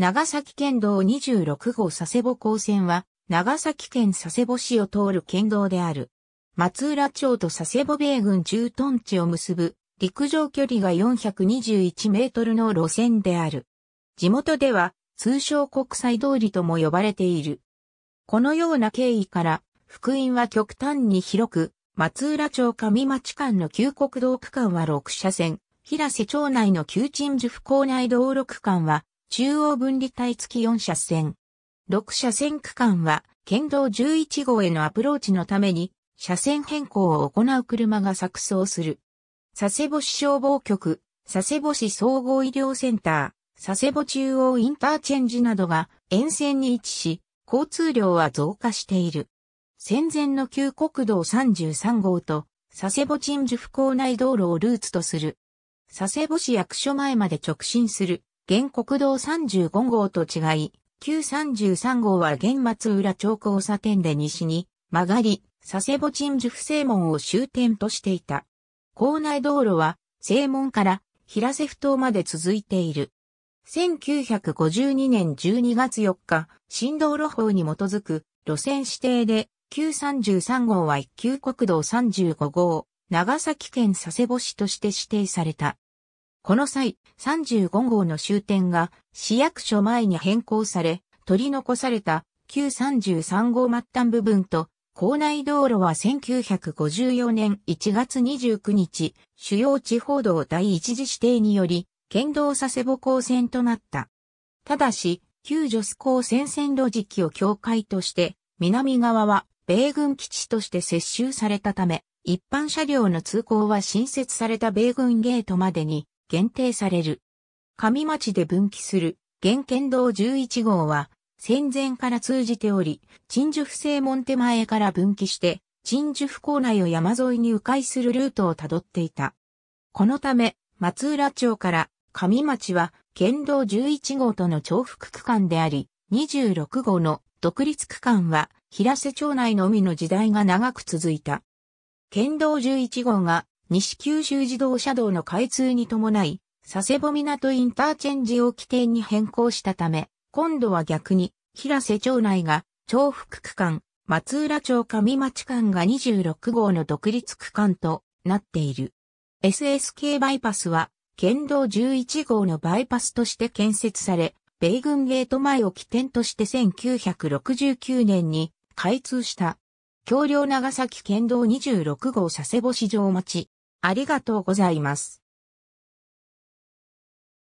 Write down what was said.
長崎県道26号佐世保港線は、長崎県佐世保市を通る県道である。松浦町と佐世保米軍駐屯地を結ぶ陸上距離が421メートルの路線である。地元では通称国際通りとも呼ばれている。このような経緯から、福音は極端に広く、松浦町上町間の旧国道区間は6車線、平瀬町内の旧鎮守府港内道路区間は中央分離帯付き4車線。6車線区間は、県道11号へのアプローチのために、車線変更を行う車が錯綜する。佐世保市消防局、佐世保市総合医療センター、佐世保中央インターチェンジなどが沿線に位置し、交通量は増加している。戦前の旧国道33号と、佐世保鎮守府港内道路をルーツとする。佐世保市役所前まで直進する現国道35号と違い、旧33号は現松浦町交差点で西に曲がり、佐世保鎮守不正門を終点としていた。校内道路は、正門から平瀬ふ頭まで続いている。1952年12月4日、新道路法に基づく路線指定で、旧33号は一級国道35号、長崎県佐世保市として指定された。この際、35号の終点が市役所前に変更され、取り残された旧33号末端部分と、校内道路は1954年1月29日、主要地方道第一次指定により、県道佐世保高線となった。ただし、旧女子港線線路時期を境界として、南側は米軍基地として接収されたため、一般車両の通行は新設された米軍ゲートまでに限定される。上町で分岐する現県道11号は戦前から通じており、鎮守府正門手前から分岐して、鎮守府港内を山沿いに迂回するルートをたどっていた。このため、松浦町から上町は県道11号との重複区間であり、26号の独立区間は平瀬町内のみの時代が長く続いた。県道11号が西九州自動車道の開通に伴い、佐世保港インターチェンジを起点に変更したため、今度は逆に、平瀬町内が、重複区間、松浦町上町間が26号の独立区間となっている。SSK バイパスは、県道11号のバイパスとして建設され、米軍ゲート前を起点として1969年に開通した。橋梁長崎県道26号佐世保市場町、ありがとうございます。